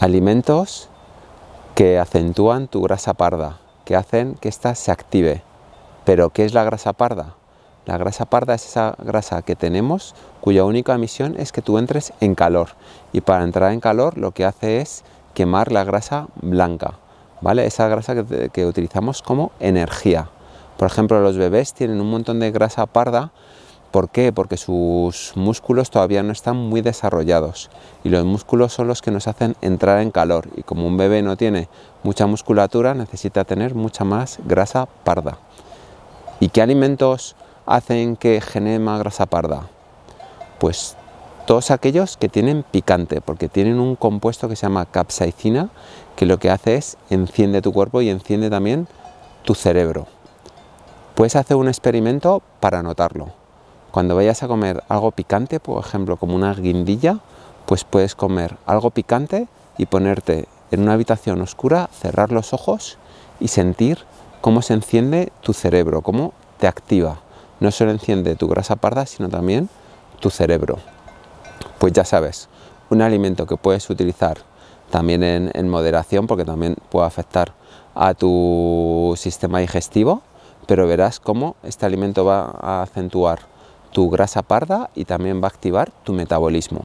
Alimentos que acentúan tu grasa parda, que hacen que ésta se active. Pero ¿qué es la grasa parda? La grasa parda es esa grasa que tenemos cuya única misión es que tú entres en calor. Y para entrar en calor lo que hace es quemar la grasa blanca, ¿vale? Esa grasa que, que utilizamos como energía. Por ejemplo, los bebés tienen un montón de grasa parda ¿Por qué? Porque sus músculos todavía no están muy desarrollados y los músculos son los que nos hacen entrar en calor y como un bebé no tiene mucha musculatura necesita tener mucha más grasa parda. ¿Y qué alimentos hacen que genere más grasa parda? Pues todos aquellos que tienen picante, porque tienen un compuesto que se llama capsaicina, que lo que hace es enciende tu cuerpo y enciende también tu cerebro. Puedes hacer un experimento para notarlo. Cuando vayas a comer algo picante, por ejemplo, como una guindilla, pues puedes comer algo picante y ponerte en una habitación oscura, cerrar los ojos y sentir cómo se enciende tu cerebro, cómo te activa. No solo enciende tu grasa parda, sino también tu cerebro. Pues ya sabes, un alimento que puedes utilizar también en, en, moderación porque también puede afectar a tu sistema digestivo, pero verás cómo este alimento va a acentuar tu grasa parda y también va a activar tu metabolismo.